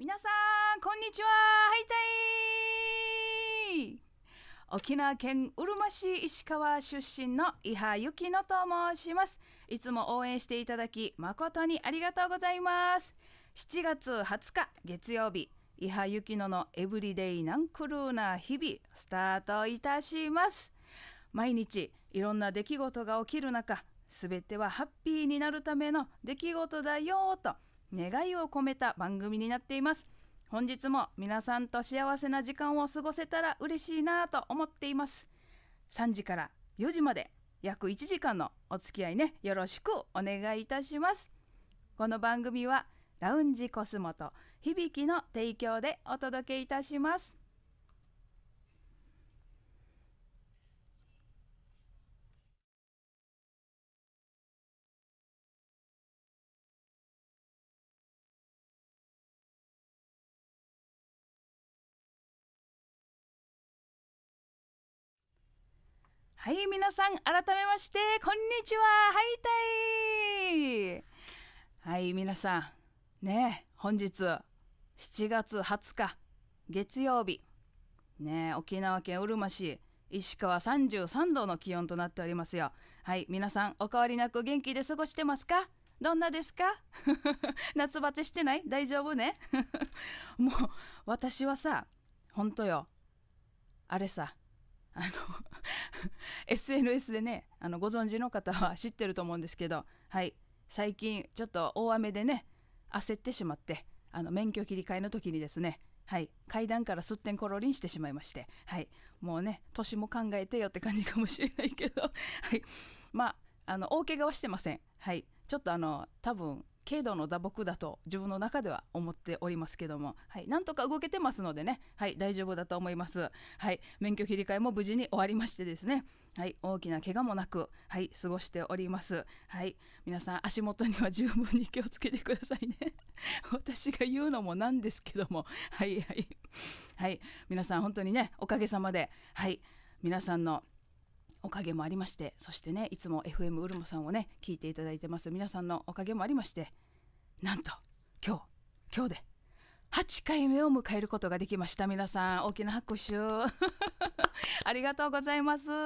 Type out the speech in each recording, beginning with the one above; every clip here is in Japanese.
皆さんこんにちはハイタイ沖縄県うるま市石川出身の伊波由紀乃と申しますいつも応援していただき誠にありがとうございます7月20日月曜日伊波由紀乃のエブリデイナンクルーな日々スタートいたします毎日いろんな出来事が起きる中すべてはハッピーになるための出来事だよと願いを込めた番組になっています本日も皆さんと幸せな時間を過ごせたら嬉しいなと思っています3時から4時まで約1時間のお付き合いねよろしくお願いいたしますこの番組はラウンジコスモと響きの提供でお届けいたしますはい皆さん改めましてこんにちははいたいはい皆さんね本日7月20日月曜日ね沖縄県うるま市石川33度の気温となっておりますよはい皆さんお変わりなく元気で過ごしてますかどんなですか 夏バテしてない大丈夫ね もう私はさほんとよあれさあの SNS でねあのご存知の方は知ってると思うんですけど、はい、最近ちょっと大雨でね焦ってしまってあの免許切り替えの時にですねはい、階段からすってんころりんしてしまいまして、はい、もうね年も考えてよって感じかもしれないけど、はい、まああの大怪我はしてません、はい、ちょっとあの多分軽度の打撲だと自分の中では思っておりますけども、はい、なんとか動けてますのでね、はい、大丈夫だと思います。はい、免許切り替えも無事に終わりましてですね、はい、大きな怪我もなく、はい、過ごしております。はい、皆さん足元には十分に気をつけてくださいね。私が言うのもなんですけども、はいはい、はい、皆さん本当にね、おかげさまで、はい、皆さんのおかげもありましてそしてねいつも FM うるまさんをね聞いていただいてます皆さんのおかげもありましてなんと今日今日で8回目を迎えることができました皆さん大きな拍手 ありがとうございます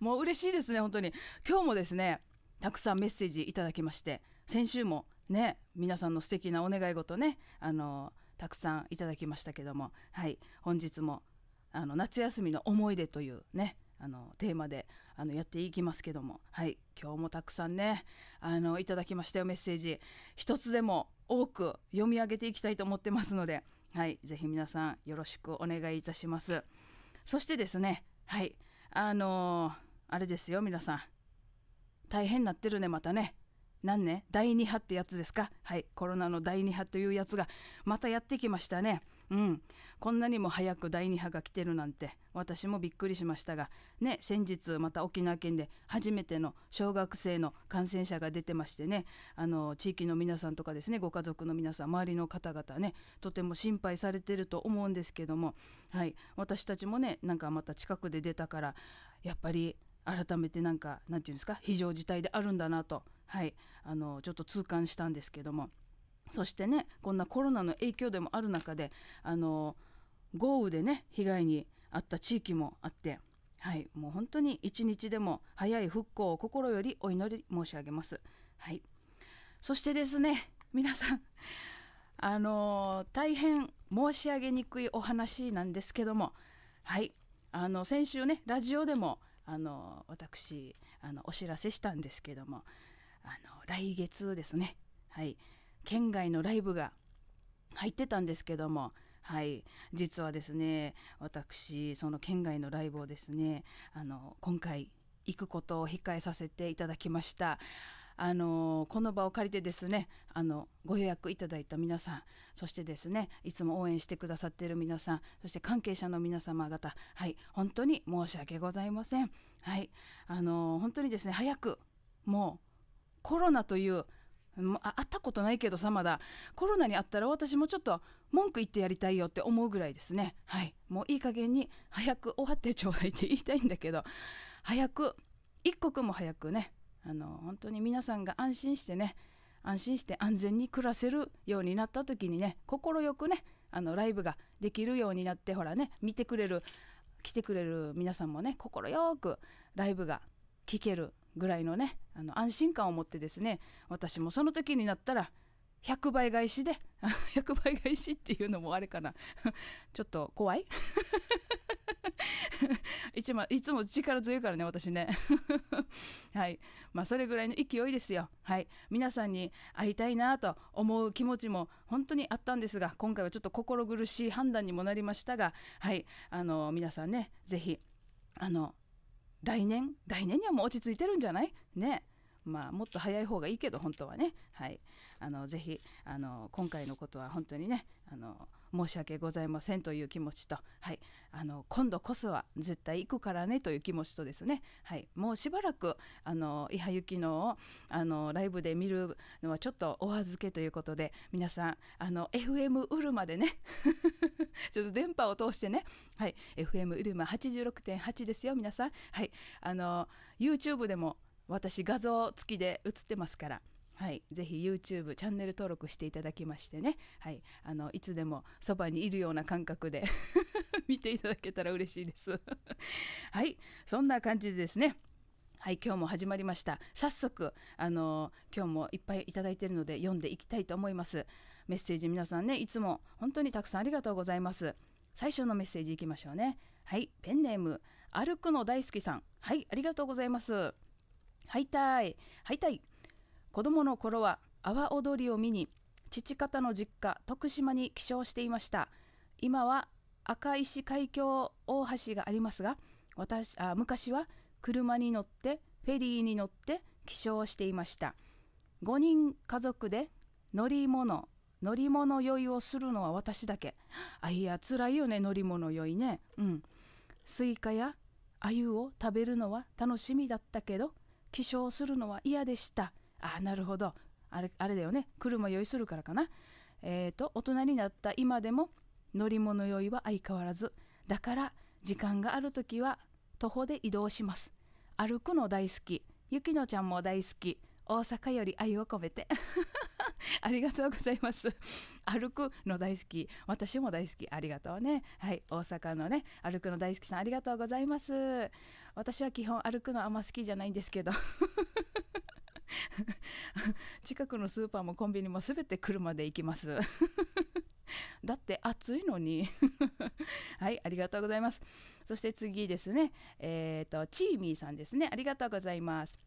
もう嬉しいですね本当に今日もですねたくさんメッセージいただきまして先週もね皆さんの素敵なお願い事ねあのたくさんいただきましたけどもはい本日もあの夏休みの思い出というねあのテーマであのやっていきますけども、はい、今日もたくさんねあのいただきましたよメッセージ一つでも多く読み上げていきたいと思ってますので、はい、ぜひ皆さんよろしくお願いいたします。そしてですね、はい、あのー、あれですよ皆さん大変なってるねまたね。何ね第2波ってやつですかはいコロナの第2波というやつがまたやってきましたね。うん、こんなにも早く第2波が来てるなんて私もびっくりしましたがね先日また沖縄県で初めての小学生の感染者が出てましてねあの地域の皆さんとかですねご家族の皆さん周りの方々ねとても心配されてると思うんですけども、はい、私たちもねなんかまた近くで出たからやっぱり改めてなんかんて言うんですか非常事態であるんだなと、はい、あのちょっと痛感したんですけども。そしてねこんなコロナの影響でもある中であの豪雨でね被害に遭った地域もあって、はい、もう本当に一日でも早い復興を心よりお祈り申し上げます。はい、そしてですね皆さんあの大変申し上げにくいお話なんですけども、はい、あの先週ねラジオでもあの私あのお知らせしたんですけどもあの来月ですねはい県外のライブが入ってたんですけども、はい、実はですね私その県外のライブをですねあの今回行くことを控えさせていただきましたあのこの場を借りてですねあのご予約いただいた皆さんそしてですねいつも応援してくださっている皆さんそして関係者の皆様方はい本当に申し訳ございませんはいあの本当にですね早くもうコロナという会ったことないけどさまだコロナにあったら私もちょっと文句言ってやりたいよって思うぐらいですねはいもういい加減に早く終わってちょうだいって言いたいんだけど早く一刻も早くねあの本当に皆さんが安心してね安心して安全に暮らせるようになった時にね快くねあのライブができるようになってほらね見てくれる来てくれる皆さんもね快くライブが聴けるぐらいのねあの安心感を持ってですね私もその時になったら100倍返しで100 倍返しっていうのもあれかな ちょっと怖いつも いつも力強いからね私ねはいまあそれぐらいの勢いですよはい皆さんに会いたいなと思う気持ちも本当にあったんですが今回はちょっと心苦しい判断にもなりましたがはいあの皆さんね是非あの来年来年にはもう落ち着いてるんじゃないねまあ、もっと早い方がいいけど本当はね、はい、あのぜひあの今回のことは本当にねあの申し訳ございませんという気持ちと、はい、あの今度こそは絶対行くからねという気持ちとですね、はい、もうしばらくあの伊波ゆきのをあのライブで見るのはちょっとお預けということで皆さんあの FM うるまでね ちょっと電波を通してね、はい、FM うるま86.8ですよ皆さん、はい、あの YouTube でも私画像付きで映ってますから。はい、ぜひ YouTube チャンネル登録していただきましてね、はい、あのいつでもそばにいるような感覚で 見ていただけたら嬉しいです はいそんな感じでですねはい今日も始まりました早速あの今日もいっぱいいただいているので読んでいきたいと思いますメッセージ皆さんねいつも本当にたくさんありがとうございます最初のメッセージいきましょうねはいペンネーム歩くの大好きさんはいありがとうございますはいたいはいたい子供の頃は阿波踊りを見に父方の実家徳島に起床していました今は赤石海峡大橋がありますが私あ昔は車に乗ってフェリーに乗って起床していました5人家族で乗り物乗り物酔いをするのは私だけあいや辛いよね乗り物酔いねうんスイカやアユを食べるのは楽しみだったけど起床するのは嫌でしたあなるほどあれあれだよね車酔いするからかなえっ、ー、と大人になった今でも乗り物酔いは相変わらずだから時間がある時は徒歩で移動します歩くの大好きゆきのちゃんも大好き大阪より愛を込めて ありがとうございます歩くの大好き私も大好きありがとうねはい大阪のね歩くの大好きさんありがとうございます私は基本歩くのあんま好きじゃないんですけど 近くのスーパーもコンビニも全て車で行きます だって暑いのに はい、ありがとうございます。そして次ですね。えー、と、チーミーさんですね。ありがとうございます。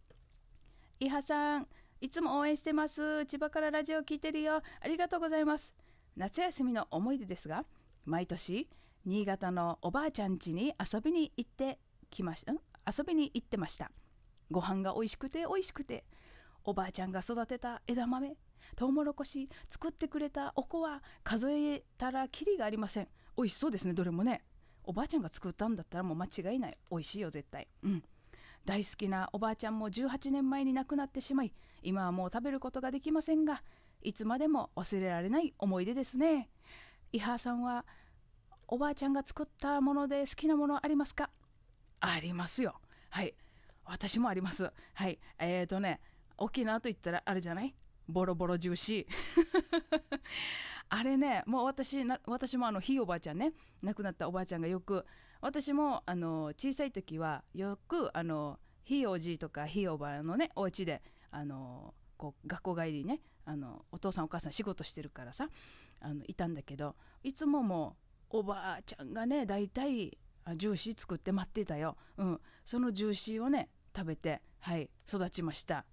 イハさん、いつも応援してます。千葉からラジオ聞いてるよ。ありがとうございます。夏休みの思い出ですが、毎年、新潟のおばあちゃん家に遊びに行ってきました。遊びに行ってました。ご飯が美味しくて美味しくておばあちゃんが育てた枝豆トウモロコシ作ってくれたおこは数えたらきりがありません美味しそうですねどれもねおばあちゃんが作ったんだったらもう間違いない美味しいよ絶対うん大好きなおばあちゃんも18年前に亡くなってしまい今はもう食べることができませんがいつまでも忘れられない思い出ですね伊ーさんはおばあちゃんが作ったもので好きなものありますかありますよはい私もありますはいえーとね沖縄といったらあれじゃないボロボロジューシーあれねもう私な私もあのひいおばあちゃんね亡くなったおばあちゃんがよく私もあの小さい時はよくあのひいおじいとかひいおばあのねお家であのこう学校帰りねあのお父さんお母さん仕事してるからさあのいたんだけどいつももうおばあちゃんがね大体ジューシー作って待ってたよ、うん、そのジューシーをね食べてはい育ちました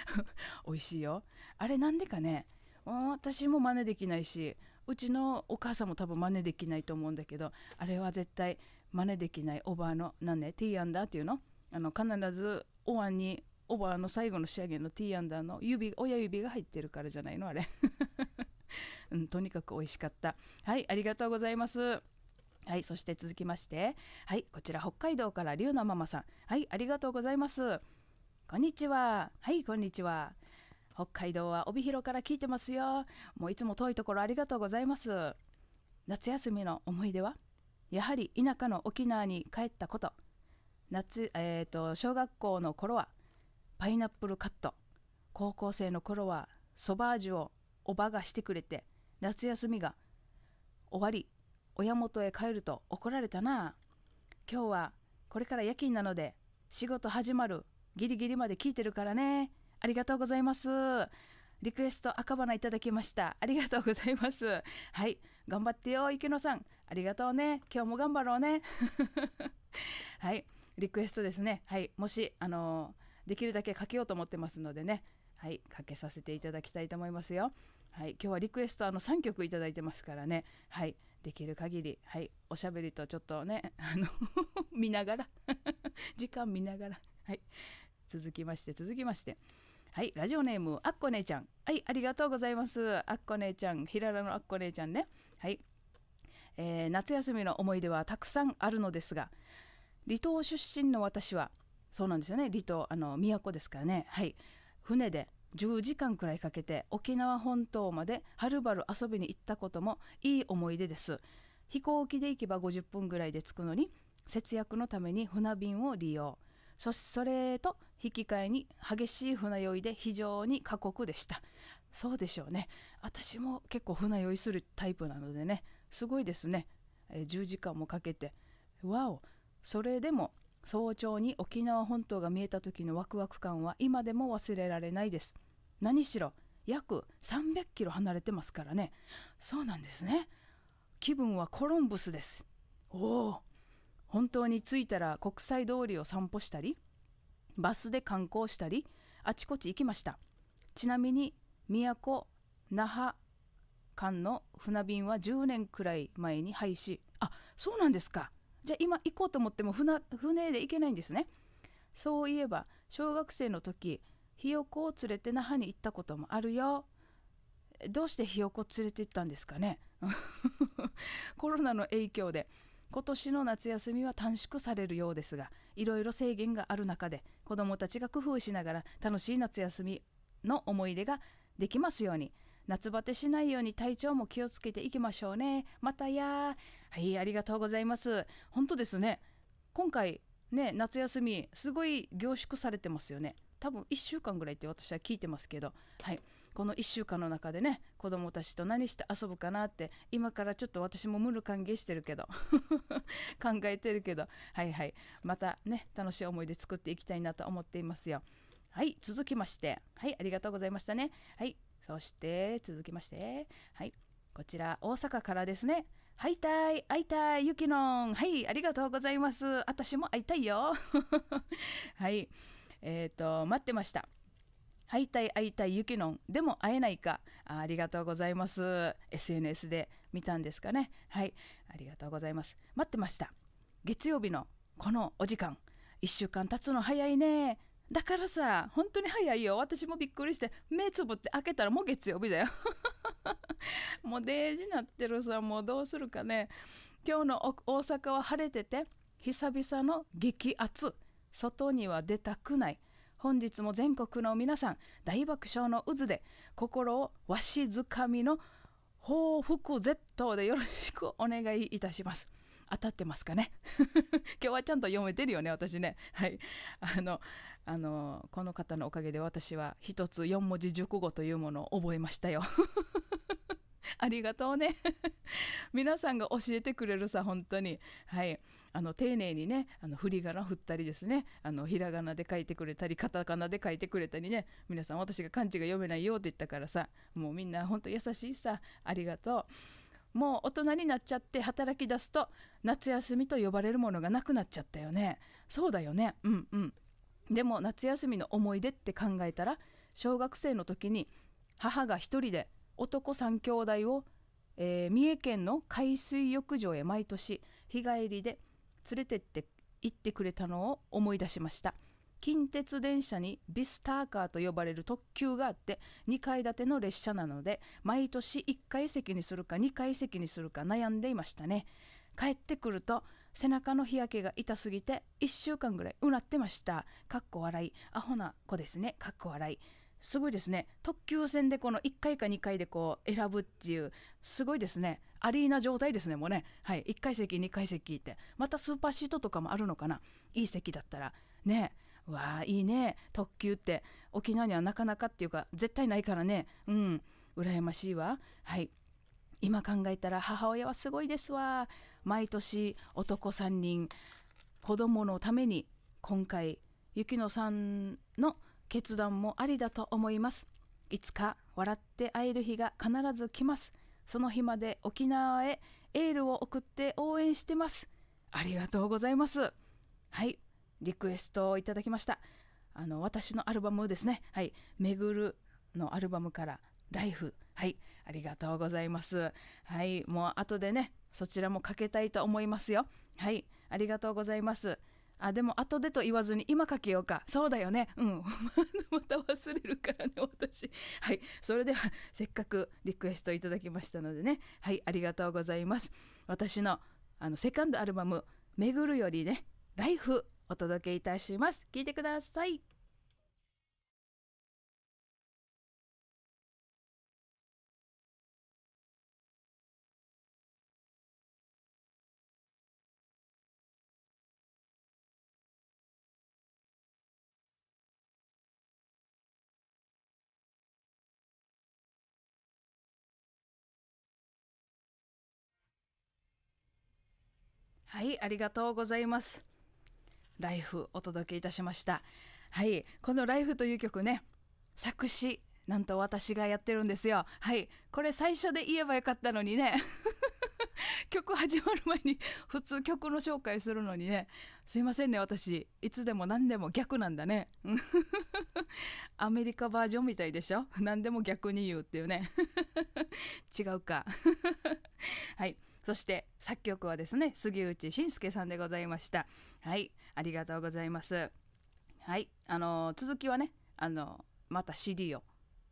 美味しいよあれなんでかね私も真似できないしうちのお母さんも多分真似できないと思うんだけどあれは絶対真似できないおばあの何ねティーアンダーっていうのあの必ずお椀におばあの最後の仕上げのティーアンダーの指親指が入ってるからじゃないのあれ、うん、とにかく美味しかったはいありがとうございますはい、そして続きまして、はい、こちら北海道から龍のママさん、はい、ありがとうございます。こんにちは。はい、こんにちは。北海道は帯広から聞いてますよ。もういつも遠いところありがとうございます。夏休みの思い出はやはり田舎の沖縄に帰ったこと。夏、えっ、ー、と、小学校の頃はパイナップルカット。高校生の頃はソバージュをおばがしてくれて、夏休みが終わり、親元へ帰ると怒られたな今日はこれから夜勤なので仕事始まるギリギリまで聞いてるからねありがとうございますリクエスト赤花いただきましたありがとうございますはい頑張ってよ池野さんありがとうね今日も頑張ろうね はいリクエストですねはいもしあのできるだけかけようと思ってますのでねはいかけさせていただきたいと思いますよはい、今日はリクエストあの3曲頂いてますからね、はい、できる限り、はい、おしゃべりとちょっとね、あの見ながら 時間見ながら、はい、続きまして、続きまして。はい、ラジオネーム、あっこ姉ちゃん。はい、ありがとうございます。あっこ姉ちゃん、ひららのあっこ姉ちゃんね。はい、えー、夏休みの思い出はたくさんあるのですが、離島出身の私は、そうなんですよね、離島、あの、都ですからね。はい、船で10時間くらいかけて沖縄本島まではるばる遊びに行ったこともいい思い出です飛行機で行けば50分ぐらいで着くのに節約のために船便を利用そしそれと引き換えに激しい船酔いで非常に過酷でしたそうでしょうね私も結構船酔いするタイプなのでねすごいですね、え10時間もかけてわおそれでも早朝に沖縄本島が見えた時のワクワク感は今でも忘れられないです何しろ約300キロ離れてますからねそうなんですね気分はコロンブスですおお本当に着いたら国際通りを散歩したりバスで観光したりあちこち行きましたちなみに宮古那覇間の船便は10年くらい前に廃止あそうなんですかじゃあ今行こうと思っても船船で行けないんですねそういえば小学生の時ひよこを連れて那覇に行ったこともあるよどうしてひよこ連れて行ったんですかね コロナの影響で今年の夏休みは短縮されるようですがいろいろ制限がある中で子どもたちが工夫しながら楽しい夏休みの思い出ができますように夏バテしないように体調も気をつけていきましょうね。またやはい、ありがとうございます。本当ですね。今回、ね、夏休み、すごい凝縮されてますよね。多分1週間ぐらいって私は聞いてますけど、はい、この1週間の中でね子供たちと何して遊ぶかなって今からちょっと私も無理歓迎してるけど 考えてるけどはいはいまたね楽しい思い出作っていきたいなと思っていますよはい続きましてはいありがとうございましたねはいそして続きましてはいこちら大阪からですねはいたい会いたいゆきのんはいありがとうございます私も会いたいよ はいえっ、ー、と待ってました会いたい会いたいゆきのんでも会えないかありがとうございます SNS で見たんですかねはいありがとうございます待ってました月曜日のこのお時間1週間経つの早いねだからさ本当に早いよ私もびっくりして目つぶって開けたらもう月曜日だよ もうデージなってるさもうどうするかね今日の大阪は晴れてて久々の激暑外には出たくない本日も全国の皆さん大爆笑の渦で心をわしづかみの報復絶倒でよろしくお願いいたします当たってますかね 今日はちゃんと読めてるよね私ねはいあのあのこの方のおかげで私は一つ4文字熟語というものを覚えましたよ ありがとうね 皆さんが教えてくれるさ本当にはいあの丁寧にねあの振り仮名振ったりですねあのひらがなで書いてくれたりカタカナで書いてくれたりね皆さん私が漢字が読めないよって言ったからさもうみんな本当優しいさありがとうもう大人になっちゃって働き出すと夏休みと呼ばれるものがなくなっちゃったよねそうだよねうんうんでも夏休みの思い出って考えたら小学生の時に母が一人で男3兄弟を、えー、三重県の海水浴場へ毎年日帰りで連れてって行ってくれたのを思い出しました近鉄電車にビスターカーと呼ばれる特急があって2階建ての列車なので毎年1階席にするか2階席にするか悩んでいましたね帰ってくると背中の日焼けが痛すぎて1週間ぐらいうなってましたかっこ笑いアホな子ですねかっこ笑いすごいですね特急線でこの1回か2回でこう選ぶっていうすごいですねアリーナ状態ですねもうねはい1階席2階席ってまたスーパーシートとかもあるのかないい席だったらねえわあいいね特急って沖縄にはなかなかっていうか絶対ないからねうん羨ましいわはい今考えたら母親はすごいですわ毎年男3人子供のために今回雪乃さんの決断もありだと思いますいつか笑って会える日が必ず来ますその日まで沖縄へエールを送って応援してますありがとうございますはいリクエストをいただきましたあの私のアルバムですねはい「めぐる」のアルバムからライフ。はい。ありがとうございます。はい。もう後でね、そちらもかけたいと思いますよ。はい。ありがとうございます。あ、でも後でと言わずに今かけようか。そうだよね。うん。また忘れるからね、私。はい。それでは、せっかくリクエストいただきましたのでね。はい。ありがとうございます。私の、あの、セカンドアルバム、めぐるよりね、ライフ、お届けいたします。聞いてください。はいありがとうございますライフお届けいたしましたはいこのライフという曲ね作詞なんと私がやってるんですよはいこれ最初で言えばよかったのにね 曲始まる前に普通曲の紹介するのにねすいませんね私いつでも何でも逆なんだね アメリカバージョンみたいでしょ何でも逆に言うっていうね 違うかはいそして作曲はですね杉内信介さんでございましたはいありがとうございますはいあのー、続きはねあのー、また CD を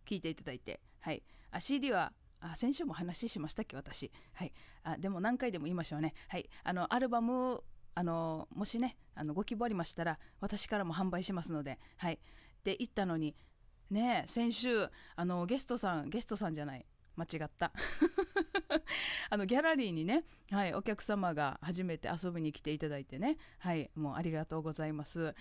聴いていただいてはいあ CD はあ先週も話しましたっけ私はいあでも何回でも言いましょうねはいあのアルバムあのー、もしねあのご希望ありましたら私からも販売しますのではいって言ったのにね先週あのゲストさんゲストさんじゃない間違った あのギャラリーにね、はい、お客様が初めて遊びに来ていただいてね、はい、もうありがとうございます。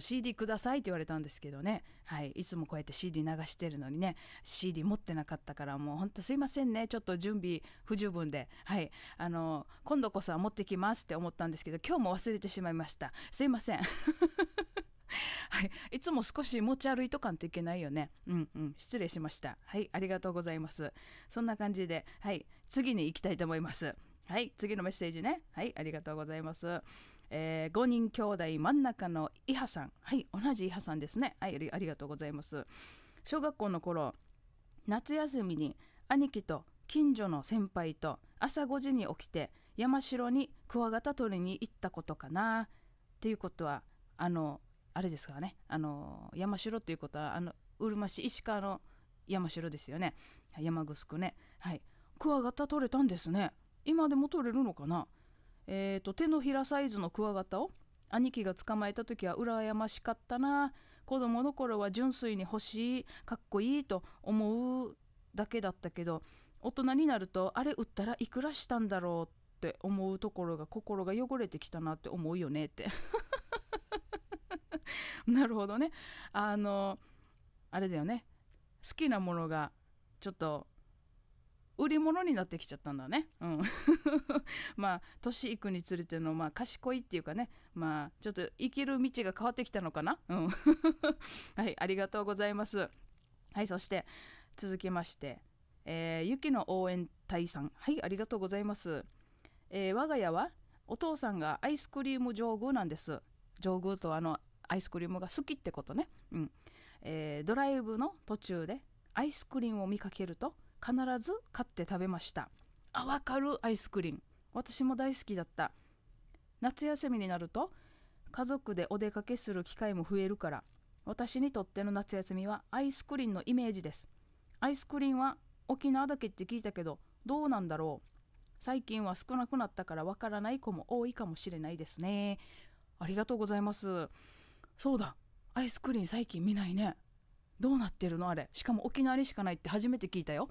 CD くださいって言われたんですけどね、はい、いつもこうやって CD 流してるのにね、CD 持ってなかったからもう本当すいませんね、ちょっと準備不十分で、はい、あの今度こそは持ってきますって思ったんですけど、今日も忘れてしまいました。すいません。はい、いつも少し持ち歩いとかんといけないよね。うんうん、失礼しました。はい、ありがとうございます。そんな感じで、はい、次に行きたいと思います。はい、次のメッセージね。はい、ありがとうございます。えー、5人兄弟真ん中のイハさん。はい、同じイハさんですね。はい、ありがとうございます。小学校の頃、夏休みに兄貴と近所の先輩と朝5時に起きて山城にクワガタ取りに行ったことかなっていうことはあのあれですからねあの山城ということはあのうるま市石川の山城ですよね山城ねはいクワガタ取れたんですね今でも取れるのかなえっ、ー、と手のひらサイズのクワガタを兄貴が捕まえた時は羨ましかったな子供の頃は純粋に欲しいかっこいいと思うだけだったけど大人になるとあれ売ったらいくらしたんだろうって思うところが心が汚れてきたなって思うよねって なるほどね。あの、あれだよね。好きなものがちょっと売り物になってきちゃったんだね。うん、まあ年いくにつれてのまあ賢いっていうかねまあちょっと生きる道が変わってきたのかな。うん、はいありがとうございます。はいそして続きまして、えー、ゆきの応援隊さんはいありがとうございます。えー、我が家はお父さんがアイスクリーム上宮なんです。上宮とあのアイスクリームが好きってことね、うんえー、ドライブの途中でアイスクリームを見かけると必ず買って食べましたあわかるアイスクリーム私も大好きだった夏休みになると家族でお出かけする機会も増えるから私にとっての夏休みはアイスクリームのイメージですアイスクリームは沖縄だけって聞いたけどどうなんだろう最近は少なくなったからわからない子も多いかもしれないですねありがとうございますそうだアイスクリーン最近見ないねどうなってるのあれしかも沖縄にしかないって初めて聞いたよ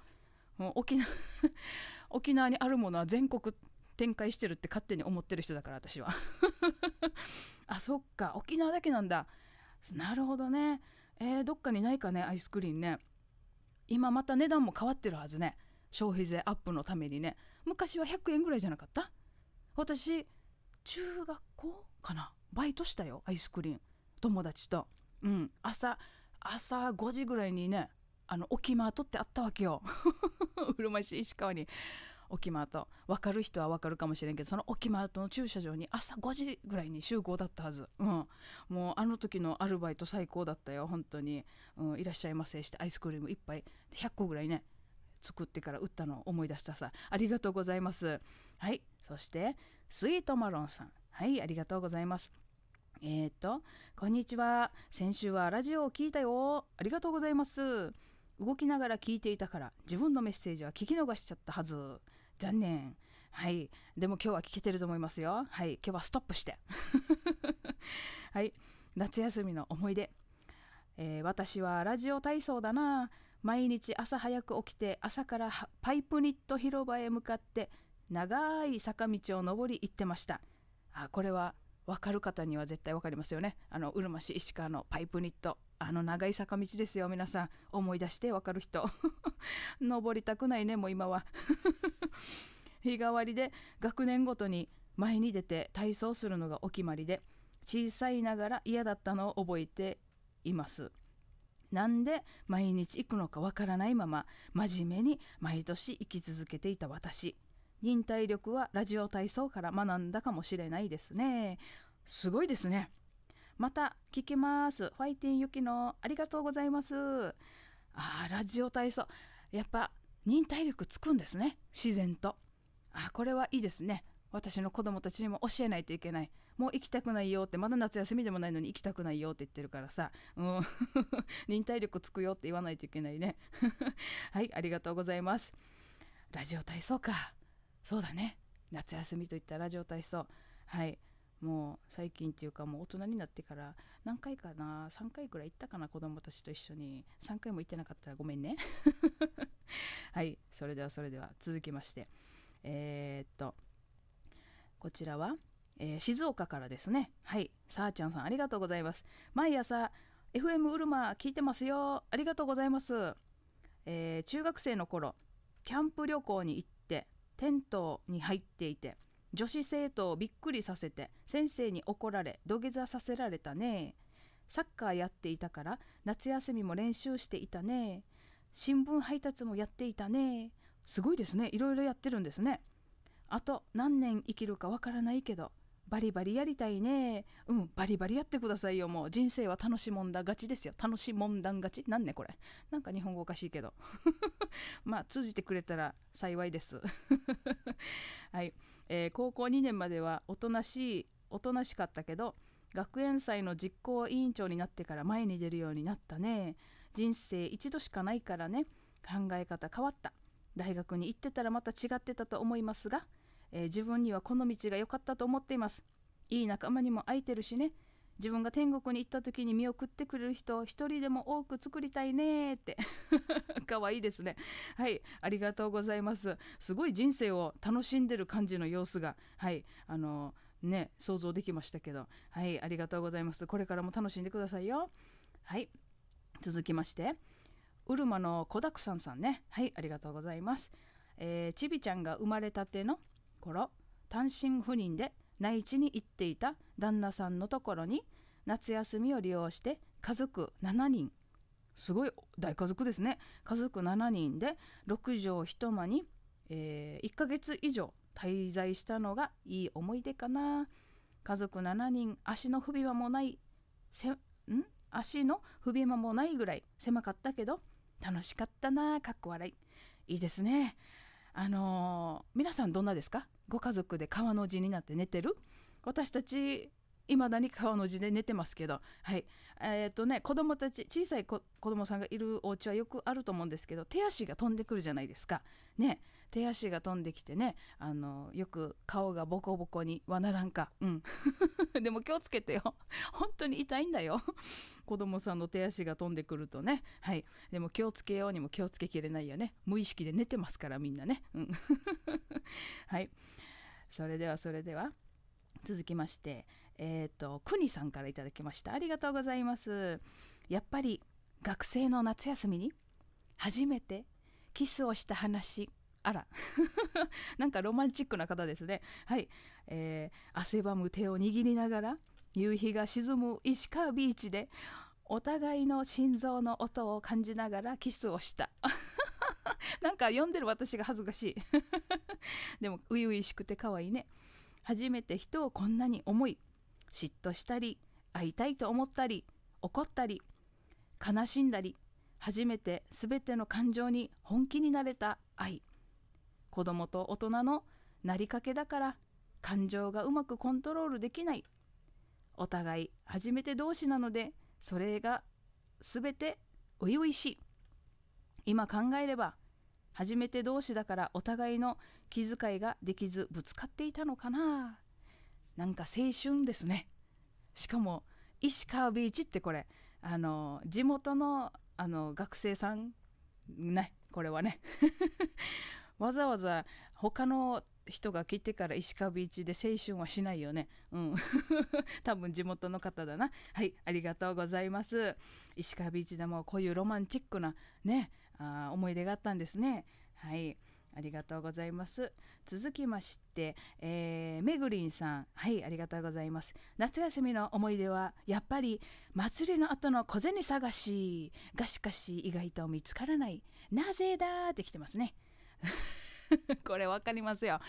沖縄 沖縄にあるものは全国展開してるって勝手に思ってる人だから私は あそっか沖縄だけなんだなるほどねえー、どっかにないかねアイスクリーンね今また値段も変わってるはずね消費税アップのためにね昔は100円ぐらいじゃなかった私中学校かなバイトしたよアイスクリーン友達と、うん、朝朝5時ぐらいにねあの沖縄とってあったわけよ うるま市石川に沖縄と分かる人は分かるかもしれんけどその沖縄との駐車場に朝5時ぐらいに集合だったはず、うん、もうあの時のアルバイト最高だったよ本当に、うん、いらっしゃいませしてアイスクリームいっぱい100個ぐらいね作ってから売ったのを思い出したさありがとうございますはいそしてスイートマロンさんはいありがとうございますえー、っと、こんにちは。先週はラジオを聞いたよ。ありがとうございます。動きながら聞いていたから、自分のメッセージは聞き逃しちゃったはず。残念。はい。でも今日は聞けてると思いますよ。はい。今日はストップして。はい。夏休みの思い出。えー、私はラジオ体操だな。毎日朝早く起きて、朝からパイプニット広場へ向かって、長い坂道を登り行ってました。あ、これは分かる方には絶対分かりますよねあのうるま市石川のパイプニットあの長い坂道ですよ皆さん思い出して分かる人 登りたくないねもう今は 日替わりで学年ごとに前に出て体操するのがお決まりで小さいながら嫌だったのを覚えていますなんで毎日行くのかわからないまま真面目に毎年生き続けていた私忍耐力はラジオ体操から学んだかもしれないですね。すごいですね。また聞きます。ファイティンユキのありがとうございます。ああ、ラジオ体操。やっぱ忍耐力つくんですね。自然と。あこれはいいですね。私の子供たちにも教えないといけない。もう行きたくないよって、まだ夏休みでもないのに行きたくないよって言ってるからさ、うん、忍耐力つくよって言わないといけないね。はい、ありがとうございます。ラジオ体操か。そうだね夏休みといったらジオ体操はいもう最近っていうかもう大人になってから何回かな3回くらい行ったかな子供たちと一緒に3回も行ってなかったらごめんね はいそれではそれでは続きましてえー、っとこちらは、えー、静岡からですねはいさあちゃんさんありがとうございます毎朝 FM うるま聞いてますよありがとうございます、えー、中学生の頃キャンプ旅行に行ってテントに入っていて女子生徒をびっくりさせて先生に怒られ土下座させられたねサッカーやっていたから夏休みも練習していたね新聞配達もやっていたねすごいですねいろいろやってるんですねあと何年生きるかわからないけどバリバリやりたいねうんバリバリやってくださいよもう人生は楽しもんだがちですよ楽しもんだんがちなんねこれなんか日本語おかしいけど まあ通じてくれたら幸いです はい、えー、高校2年まではおとなしいおとなしかったけど学園祭の実行委員長になってから前に出るようになったね人生一度しかないからね考え方変わった大学に行ってたらまた違ってたと思いますがえー、自分にはこの道が良かったと思っていますいい仲間にも空いてるしね自分が天国に行った時に見送ってくれる人を一人でも多く作りたいねって 可愛いですねはいありがとうございますすごい人生を楽しんでる感じの様子がはいあのー、ね想像できましたけどはいありがとうございますこれからも楽しんでくださいよはい続きましてうるまの子だくさんさんねはいありがとうございますえー、ちびちゃんが生まれたての頃単身赴任で内地に行っていた旦那さんのところに夏休みを利用して家族7人すごい大家族ですね家族7人で6畳一間に、えー、1ヶ月以上滞在したのがいい思い出かな家族7人足の不備間もないせん足の不備間もないぐらい狭かったけど楽しかったなかっこ笑いいいですねあのー、皆さんどんなですかご家族で川の字になって寝てる私たちいまだに川の字で寝てますけど、はいえーとね、子供たち小さい子供さんがいるお家はよくあると思うんですけど手足が飛んでくるじゃないですか、ね、手足が飛んできてねあのよく顔がボコボコにはならんか、うん、でも気をつけてよ本当に痛いんだよ子供さんの手足が飛んでくるとね、はい、でも気をつけようにも気をつけきれないよね無意識で寝てますからみんなね、うん はいそれではそれでは続きまして、えっ、ー、と、くにさんからいただきました。ありがとうございます。やっぱり学生の夏休みに初めてキスをした話。あら なんかロマンチックな方ですね。はい。えー、汗ばむ手を握りながら夕日が沈む石川ビーチでお互いの心臓の音を感じながらキスをした。なんか読んでる私が恥ずかしい でも初々しくて可愛いね初めて人をこんなに思い嫉妬したり会いたいと思ったり怒ったり悲しんだり初めて全ての感情に本気になれた愛子供と大人のなりかけだから感情がうまくコントロールできないお互い初めて同士なのでそれが全て初々しい今考えれば初めて同士だからお互いの気遣いができずぶつかっていたのかななんか青春ですねしかも石川ビーチってこれあの地元のあの学生さんねこれはね わざわざ他の人が来てから石川ビーチで青春はしないよね。うん。多分地元の方だな。はい、ありがとうございます。石川ビーチでもこういうロマンチックなね、あ思い出があったんですね。はいありがとうございます。続きまして、えー、めぐりんさん。はい、ありがとうございます。夏休みの思い出は、やっぱり、祭りの後の小銭探しがしかし意外と見つからない。なぜだって来てますね。これわかりますよ。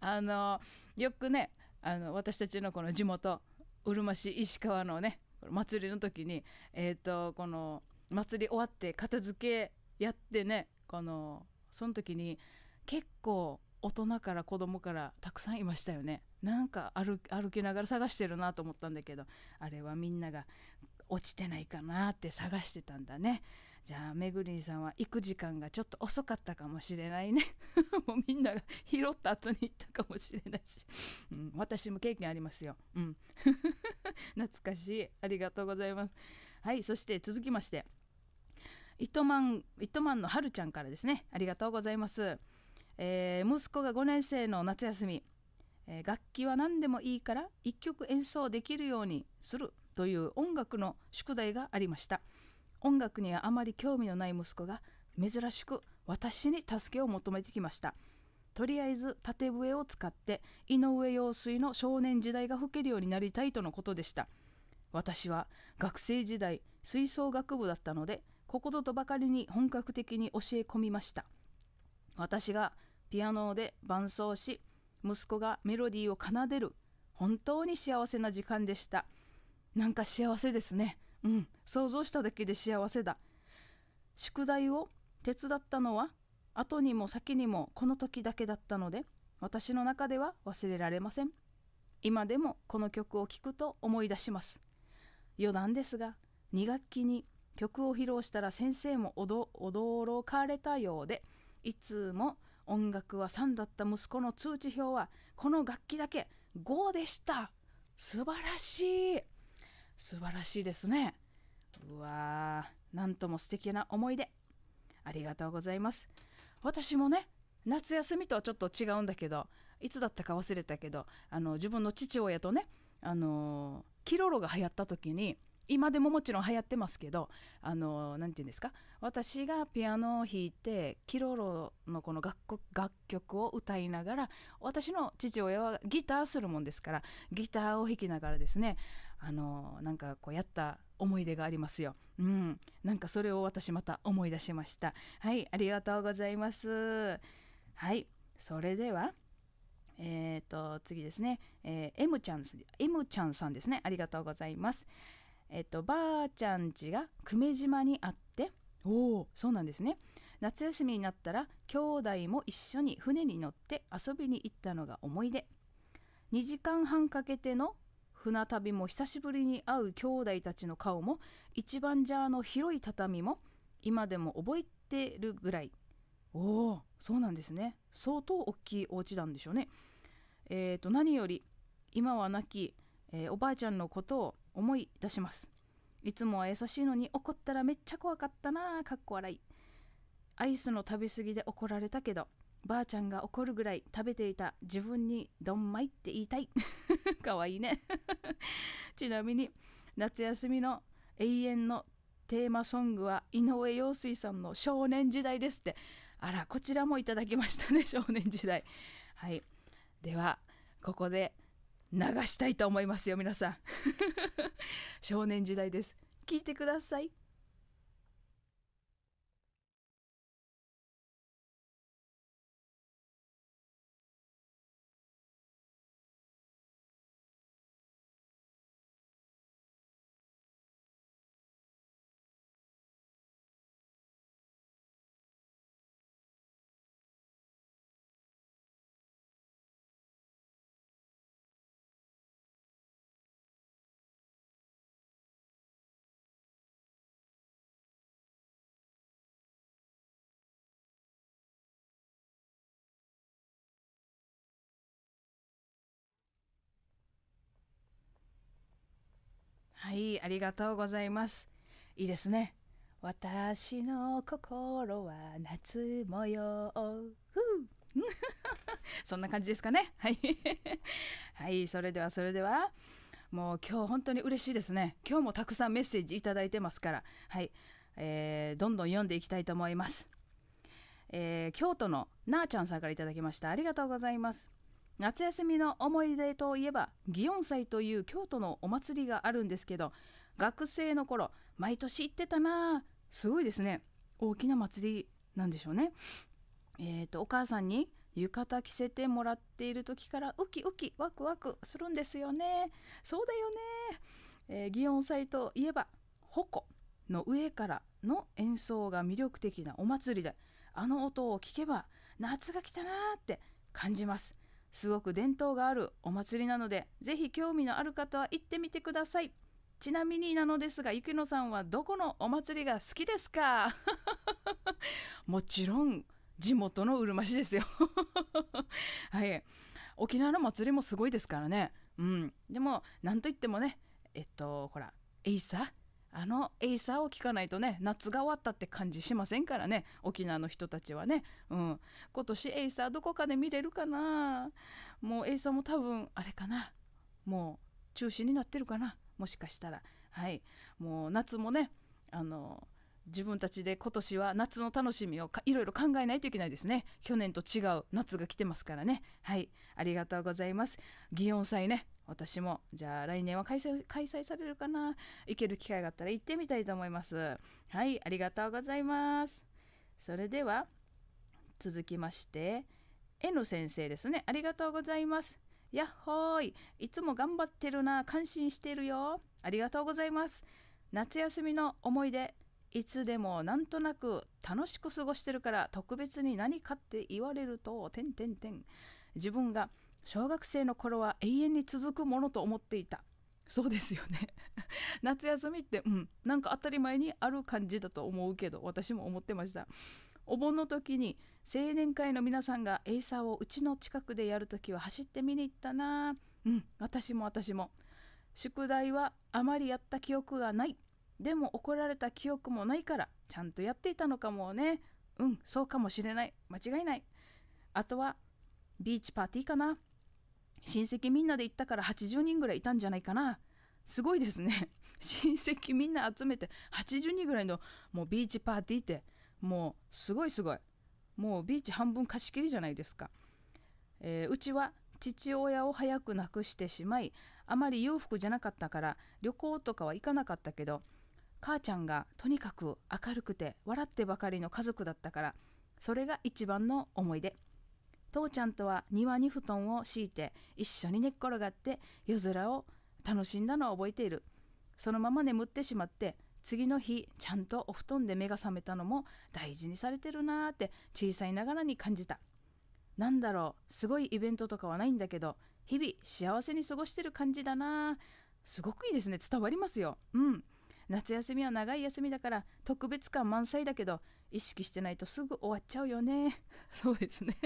あの、よくね、あの、私たちのこの地元、うるま市石川のね、祭りの時に、えっ、ー、と、この、祭り終わって片付けやってねこのその時に結構大人から子供からたくさんいましたよねなんか歩きながら探してるなと思ったんだけどあれはみんなが落ちてないかなって探してたんだねじゃあめぐりんさんは行く時間がちょっと遅かったかもしれないね もうみんなが拾った後に行ったかもしれないし、うん、私も経験ありますようん 懐かしいありがとうございますはいそして続きまして糸満糸満のはるちゃんからですねありがとうございます、えー、息子が5年生の夏休み、えー、楽器は何でもいいから1曲演奏できるようにするという音楽の宿題がありました音楽にはあまり興味のない息子が珍しく私に助けを求めてきましたとりあえず縦笛を使って井上陽水の少年時代が吹けるようになりたいとのことでした私は学生時代吹奏楽部だったのでここぞとばかりに本格的に教え込みました私がピアノで伴奏し息子がメロディーを奏でる本当に幸せな時間でしたなんか幸せですねうん想像しただけで幸せだ宿題を手伝ったのは後にも先にもこの時だけだったので私の中では忘れられません今でもこの曲を聴くと思い出します余談ですが2学期に曲を披露したら先生も驚かれたようでいつも音楽は3だった息子の通知表はこの楽器だけ5でした素晴らしい素晴らしいですねうわーなんとも素敵な思い出ありがとうございます私もね夏休みとはちょっと違うんだけどいつだったか忘れたけどあの自分の父親とねあのキロロが流行った時に今でももちろん流行ってますけどあのなんて言うんですか私がピアノを弾いてキロロのこの楽曲を歌いながら私の父親はギターするもんですからギターを弾きながらですねあのなんかこうやった思い出がありますよ。うん、なんかそれを私また思い出しました。はい、ありがとうございます。はい、それでは。えーと、と次ですね、えー、M ちゃん M ちゃんさんですねありがとうございますえっと、ばあちゃん家が久米島にあっておおそうなんですね夏休みになったら兄弟も一緒に船に乗って遊びに行ったのが思い出2時間半かけての船旅も久しぶりに会う兄弟たちの顔も一番ジャーの広い畳も今でも覚えてるぐらいおおそうなんですね相当大きいお家なんでしょうねえーと何より今は亡き、えー、おばあちゃんのことを思い出しますいつもは優しいのに怒ったらめっちゃ怖かったなあかっこ笑いアイスの食べ過ぎで怒られたけどばあちゃんが怒るぐらい食べていた自分にどんまいって言いたい かわいいね ちなみに夏休みの永遠のテーマソングは井上陽水さんの「少年時代」ですってあらこちらもいただきましたね少年時代はいではここで流したいと思いますよ皆さん 少年時代です聞いてくださいはいありがとうございますいいですね私の心は夏模様 そんな感じですかねはい はいそれではそれではもう今日本当に嬉しいですね今日もたくさんメッセージ頂いてますからはい、えー、どんどん読んでいきたいと思いますえー、京都のなあちゃんさんから頂きましたありがとうございます夏休みの思い出といえば祇園祭という京都のお祭りがあるんですけど学生の頃毎年行ってたなすごいですね大きな祭りなんでしょうねえーと、お母さんに浴衣着せてもらっている時からウキウキワクワクするんですよねそうだよね、えー、祇園祭といえば矛の上からの演奏が魅力的なお祭りであの音を聞けば夏が来たなーって感じますすごく伝統があるお祭りなのでぜひ興味のある方は行ってみてくださいちなみになのですがゆきのさんはどこのお祭りが好きですか もちろん地元のうるま市ですよ はい沖縄の祭りもすごいですからねうんでも何といってもねえっとほらエイサーあのエイサーを聞かないとね夏が終わったって感じしませんからね沖縄の人たちはね、うん、今年エイサーどこかで見れるかなもうエイサーも多分あれかなもう中止になってるかなもしかしたらはいもう夏もねあの自分たちで今年は夏の楽しみをいろいろ考えないといけないですね去年と違う夏が来てますからねはいありがとうございます祇園祭ね私もじゃあ来年は開催開催されるかな行ける機会があったら行ってみたいと思いますはいありがとうございますそれでは続きまして N 先生ですねありがとうございますやっほーいいつも頑張ってるな感心してるよありがとうございます夏休みの思い出いつでもなんとなく楽しく過ごしてるから特別に何かって言われると、てんてんてん。自分が小学生の頃は永遠に続くものと思っていたそうですよね 夏休みってうんなんか当たり前にある感じだと思うけど私も思ってましたお盆の時に青年会の皆さんがエイサーをうちの近くでやる時は走って見に行ったなうん私も私も宿題はあまりやった記憶がないでも怒られた記憶もないからちゃんとやっていたのかもねうんそうかもしれない間違いないあとはビーチパーティーかな親戚みんなで行ったから80人ぐらいいたんじゃないかなすごいですね 親戚みんな集めて80人ぐらいのもうビーチパーティーってもうすごいすごいもうビーチ半分貸し切りじゃないですか、えー、うちは父親を早く亡くしてしまいあまり裕福じゃなかったから旅行とかは行かなかったけど母ちゃんがとにかく明るくて笑ってばかりの家族だったからそれが一番の思い出父ちゃんとは庭に布団を敷いて一緒に寝っ転がって夜空を楽しんだのを覚えているそのまま眠ってしまって次の日ちゃんとお布団で目が覚めたのも大事にされてるなーって小さいながらに感じたなんだろうすごいイベントとかはないんだけど日々幸せに過ごしてる感じだなすごくいいですね伝わりますようん夏休みは長い休みだから特別感満載だけど意識してないとすぐ終わっちゃうよね そうですね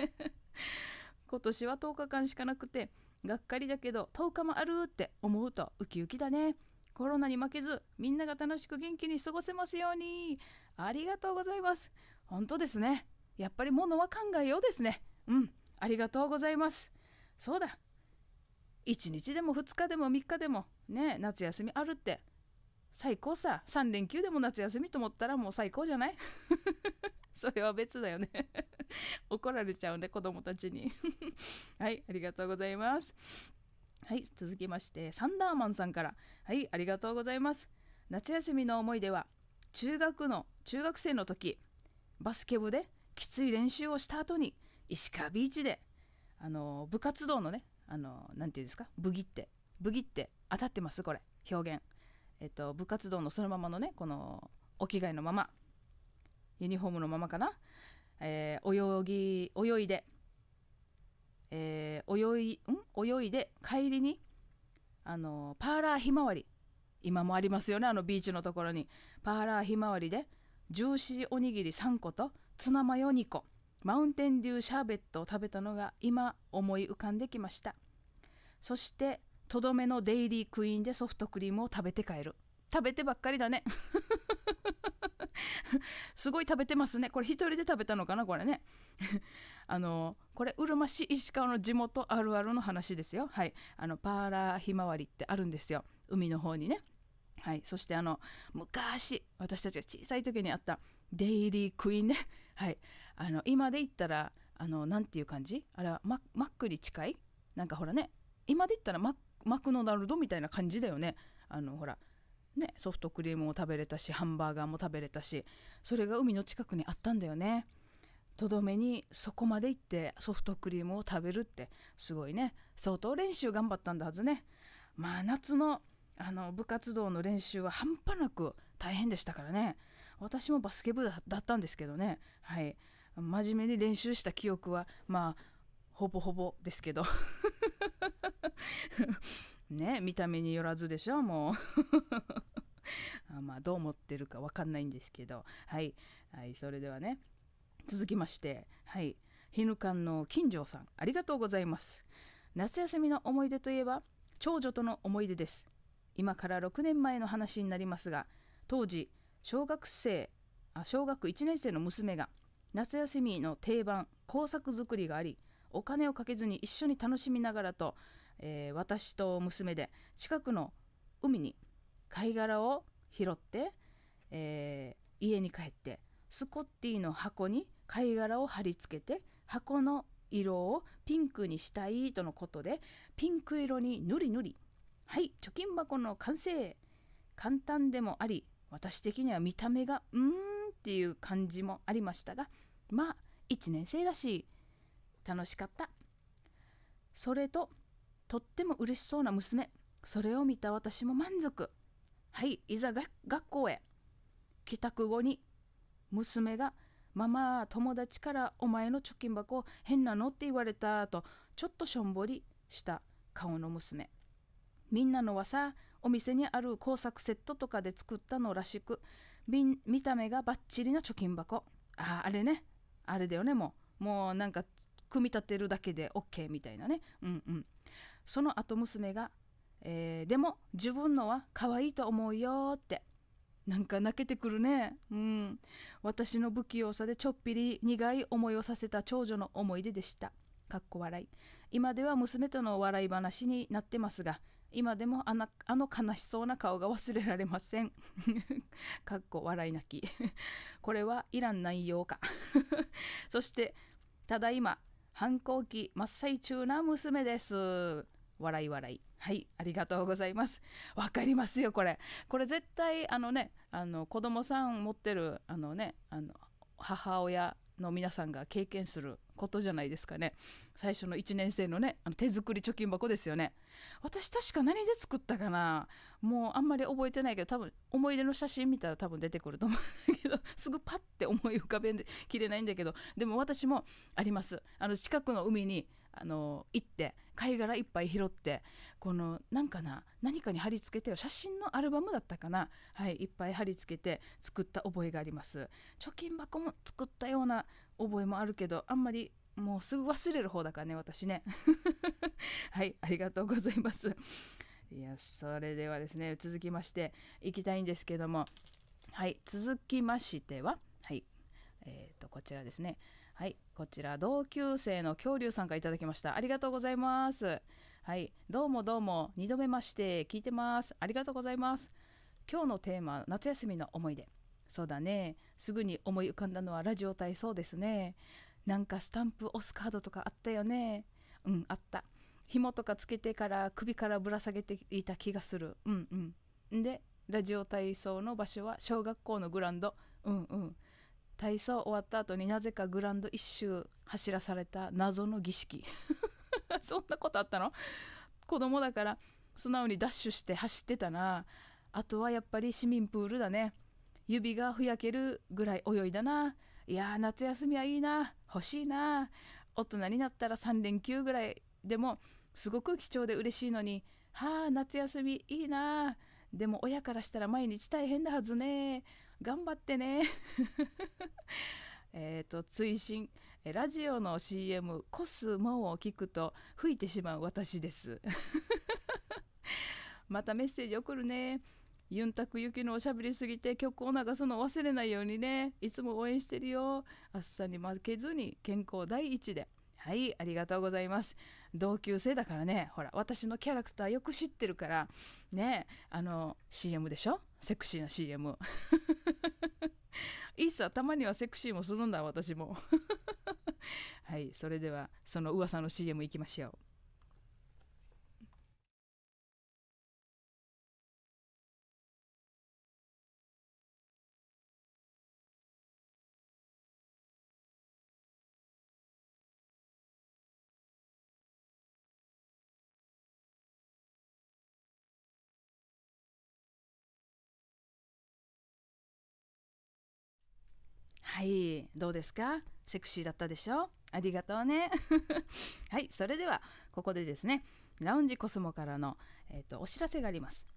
今年は10日間しかなくてがっかりだけど10日もあるって思うとウキウキだねコロナに負けずみんなが楽しく元気に過ごせますようにありがとうございます本当ですねやっぱり物は考えようですねうんありがとうございますそうだ1日でも2日でも3日でもね夏休みあるって最高さ3連休でも夏休みと思ったらもう最高じゃない それは別だよね 怒られちゃうね子供たちに はいありがとうございますはい続きましてサンダーマンさんからはいありがとうございます夏休みの思い出は中学の中学生の時バスケ部できつい練習をした後に石川ビーチであの部活動のねあの何て言うんですかブギってブギって当たってますこれ表現えっと、部活動のそのままのねこのお着替えのままユニフォームのままかな、えー、泳ぎ泳いで、えー、泳いん泳いで帰りにあのパーラーひまわり今もありますよねあのビーチのところにパーラーひまわりでジューシーおにぎり3個とツナマヨ2個マウンテンデューシャーベットを食べたのが今思い浮かんできましたそしてとどめのデイリークイーンでソフトクリームを食べて帰る。食べてばっかりだね。すごい食べてますね。これ一人で食べたのかなこれね。あの、これ、うるま市石川の地元あるあるの話ですよ。はい。あの、パーラーひまわりってあるんですよ。海の方にね。はい。そしてあの、昔、私たちが小さい時にあったデイリークイーンね。はい。あの、今で言ったら、あの、なんていう感じあれはマ、マックに近いなんかほらね、今で言ったらマッマクドナルドみたいな感じだよねあのほらねソフトクリームも食べれたしハンバーガーも食べれたしそれが海の近くにあったんだよねとどめにそこまで行ってソフトクリームを食べるってすごいね相当練習頑張ったんだはずねまあ夏のあの部活動の練習は半端なく大変でしたからね私もバスケ部だったんですけどねはい真面目に練習した記憶はまあほぼほぼですけど ね見た目によらずでしょもう あまあどう思ってるか分かんないんですけどはい、はい、それではね続きましてはいヒヌカンの金城さんありがとうございます夏休みの思い出といえば長女との思い出です今から6年前の話になりますが当時小学生あ小学1年生の娘が夏休みの定番工作作りがありお金をかけずに一緒に楽しみながらと、えー、私と娘で近くの海に貝殻を拾って、えー、家に帰ってスコッティの箱に貝殻を貼り付けて箱の色をピンクにしたいとのことでピンク色に塗り塗りはい貯金箱の完成簡単でもあり私的には見た目がうーんっていう感じもありましたがまあ1年生だし楽しかった。それと、とっても嬉しそうな娘。それを見た私も満足。はい、いざ学校へ。帰宅後に、娘が、ママ、友達からお前の貯金箱変なのって言われたと、ちょっとしょんぼりした顔の娘。みんなのはさ、お店にある工作セットとかで作ったのらしく、見た目がバッチリな貯金箱。ああ、あれね。あれだよね、もう。もうなんか組み立てるだけで OK みたいなね、うんうん、その後娘が、えー、でも自分のは可愛いと思うよ」ってなんか泣けてくるねうん私の不器用さでちょっぴり苦い思いをさせた長女の思い出でしたかっこ笑い今では娘との笑い話になってますが今でもあのあの悲しそうな顔が忘れられません。かっこ笑い泣き。これはいらん内容か そして、ただいま、反抗期真っ最中な娘です。笑い笑い。はい、ありがとうございます。わかりますよ、これ。これ絶対、あのね、あの子供さん持ってる、あのね、あの母親の皆さんが経験することじゃないですかね最初の1年生のねあの手作り貯金箱ですよね私確か何で作ったかなもうあんまり覚えてないけど多分思い出の写真見たら多分出てくると思うんだけど すぐパッて思い浮かべきれないんだけどでも私もありますあの近くの海にあの行って貝殻いっぱい拾ってこのなんかな何かに貼り付けてよ写真のアルバムだったかなはいいっぱい貼り付けて作った覚えがあります貯金箱も作ったような覚えもあるけどあんまりもうすぐ忘れる方だからね私ね はいありがとうございますいやそれではですね続きましていきたいんですけどもはい続きましてははいえっ、ー、とこちらですねはいこちら同級生の恐竜さんから頂きましたありがとうございますはいどうもどうも2度目まして聞いてますありがとうございます今日のテーマ夏休みの思い出そうだね。すぐに思い浮かんだのはラジオ体操ですね。なんかスタンプ押すカードとかあったよね。うん、あった。紐とかつけてから首からぶら下げていた気がする。うんうん。で、ラジオ体操の場所は小学校のグラウンド。うんうん。体操終わった後になぜかグラウンド一周走らされた謎の儀式。そんなことあったの子供だから素直にダッシュして走ってたな。あとはやっぱり市民プールだね。指がふやけるぐらい泳いだないや夏休みはいいな欲しいな大人になったら3連休ぐらいでもすごく貴重で嬉しいのにはあ夏休みいいなでも親からしたら毎日大変だはずね頑張ってね えっと追伸ラジオの CM「コスモ」を聞くと吹いてしまう私です またメッセージ送るねユンタクユキのおしゃべりすぎて曲を流すの忘れないようにねいつも応援してるよ暑さに負けずに健康第一ではいありがとうございます同級生だからねほら私のキャラクターよく知ってるからねあの CM でしょセクシーな CM いいさたまにはセクシーもするんだ私も はいそれではその噂の CM いきましょうはいどうですかセクシーだったでしょありがとうね はいそれではここでですねラウンジコスモからの、えーと、お知らせがあります、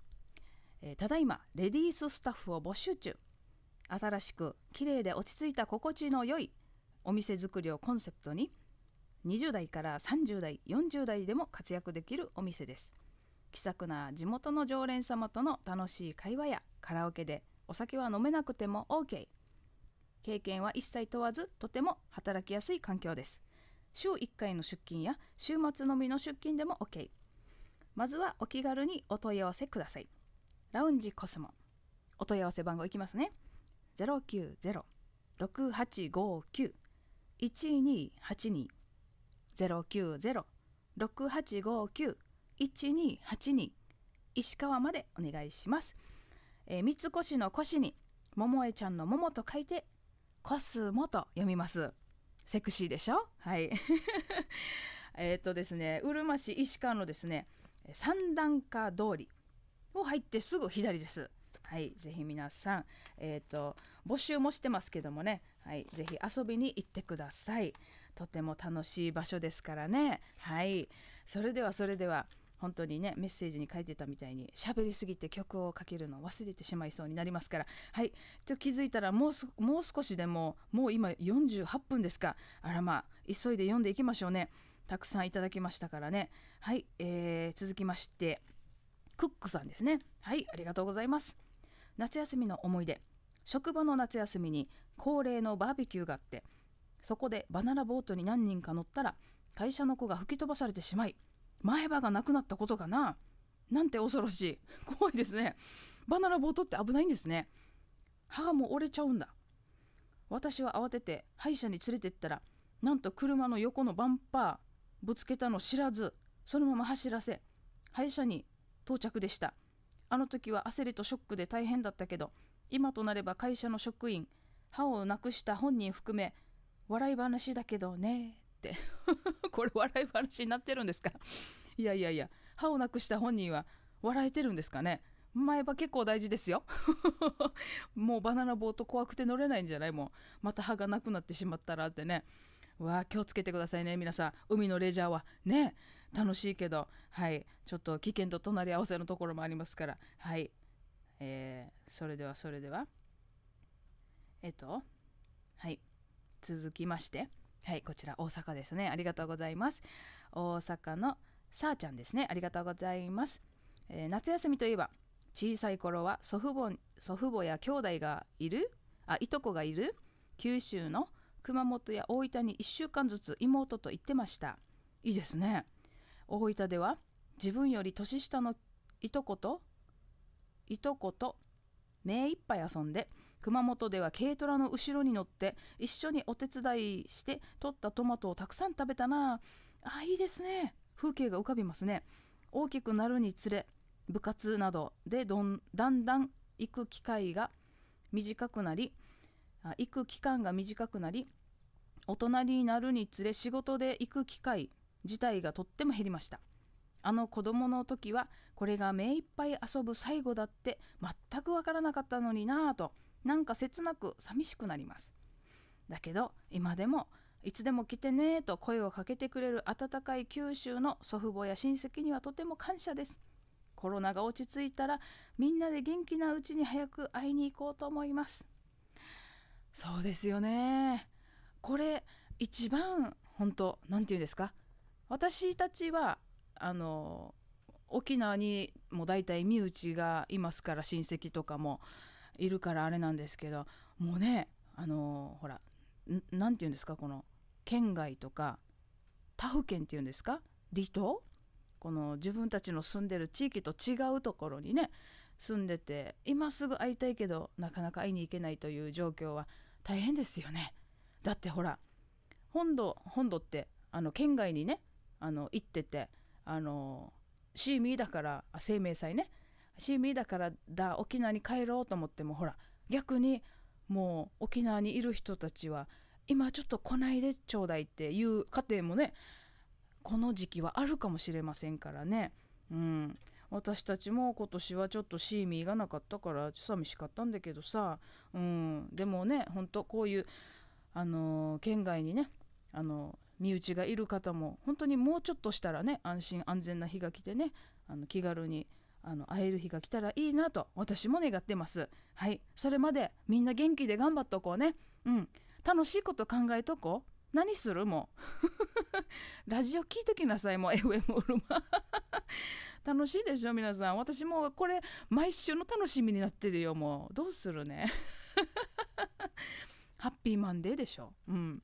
えー、ただいまレディーススタッフを募集中新しく綺麗で落ち着いた心地の良いお店づくりをコンセプトに20代から30代40代でも活躍できるお店です気さくな地元の常連様との楽しい会話やカラオケでお酒は飲めなくても OK 経験は一切問わずとても働きやすい環境です週1回の出勤や週末のみの出勤でも OK まずはお気軽にお問い合わせくださいラウンジコスモお問い合わせ番号いきますね090-6859-1282 090-6859-1282石川までお願いします、えー、三越の越に桃江ちゃんの桃と書いてコスモと読みます。セクシーでしょはい。えっとですね、うるま市石川のですね、三段下通りを入ってすぐ左です。はい、ぜひ皆さん、えっ、ー、と、募集もしてますけどもね、はい、ぜひ遊びに行ってください。とても楽しい場所ですからね。はい、それではそれでは。本当にねメッセージに書いてたみたいに喋りすぎて曲をかけるのを忘れてしまいそうになりますからはいと気づいたらもうもう少しでももう今48分ですかあらまあ急いで読んでいきましょうねたくさんいただきましたからねはい、えー、続きましてクックさんですねはいありがとうございます夏休みの思い出職場の夏休みに恒例のバーベキューがあってそこでバナナボートに何人か乗ったら会社の子が吹き飛ばされてしまい前歯がなくなったことかななんて恐ろしい怖いですねバナナボートって危ないんですね歯がもう折れちゃうんだ私は慌てて歯医者に連れてったらなんと車の横のバンパーぶつけたの知らずそのまま走らせ歯医者に到着でしたあの時は焦りとショックで大変だったけど今となれば会社の職員歯をなくした本人含め笑い話だけどね これ笑い話になってるんですかいやいやいや歯をなくした本人は笑えてるんですかね前歯結構大事ですよ もうバナナボート怖くて乗れないんじゃないもうまた歯がなくなってしまったらってねわあ気をつけてくださいね皆さん海のレジャーはね楽しいけどはいちょっと危険と隣り合わせのところもありますからはいえー、それではそれではえっとはい続きましてはいこちら大阪ですねありがとうございます大阪のさあちゃんですねありがとうございます、えー、夏休みといえば小さい頃は祖父母祖父母や兄弟がいるあいとこがいる九州の熊本や大分に1週間ずつ妹と行ってましたいいですね大分では自分より年下のいとこといとこと目いっぱい遊んで熊本では軽トラの後ろに乗って一緒にお手伝いして取ったトマトをたくさん食べたなあいいですね風景が浮かびますね大きくなるにつれ部活などでどんだんだん行く機会が短くなり行く期間が短くなり大人になるにつれ仕事で行く機会自体がとっても減りましたあの子供の時はこれが目いっぱい遊ぶ最後だって全くわからなかったのになぁとなんか切なく寂しくなりますだけど今でもいつでも来てねと声をかけてくれる温かい九州の祖父母や親戚にはとても感謝ですコロナが落ち着いたらみんなで元気なうちに早く会いに行こうと思いますそうですよねこれ一番本当何て言うんですか私たちはあの沖縄にも大体身内がいますから親戚とかもいるからあれなんですけどもうねあのー、ほら何て言うんですかこの県外とか他府県っていうんですか離島この自分たちの住んでる地域と違うところにね住んでて今すぐ会いたいけどなかなか会いに行けないという状況は大変ですよね。だってほら本土本土ってあの県外にねあの行っててあのシーミーだから生命祭ねシーミーだからだ沖縄に帰ろうと思ってもほら逆にもう沖縄にいる人たちは今ちょっと来ないでちょうだいっていう家庭もねこの時期はあるかもしれませんからねうん私たちも今年はちょっとシーミーがなかったから寂しかったんだけどさ、うん、でもねほんとこういう、あのー、県外にね、あのー、身内がいる方も本当にもうちょっとしたらね安心安全な日が来てねあの気軽にあの会える日が来たらいいなと私も願ってますはいそれまでみんな元気で頑張っとこうねうん楽しいこと考えとこう何するもう ラジオ聞いときなさいもう FM うルマ楽しいでしょ皆さん私もこれ毎週の楽しみになってるよもうどうするねハッピーマンデーでしょうん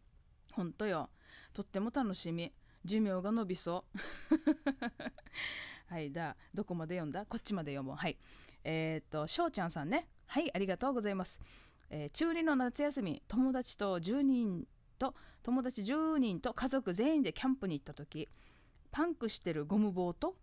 ほんとよとっても楽しみ寿命が伸びそうはいだどこまで読んだこっちまで読もうはいえー、っとしょうちゃんさんねはいありがとうございます、えー、中2の夏休み友達と10人と友達10人と家族全員でキャンプに行った時パンクしてるゴムボート